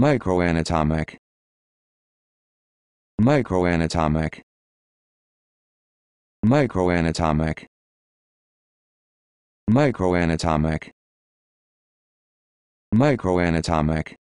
microanatomic microanatomic microanatomic microanatomic microanatomic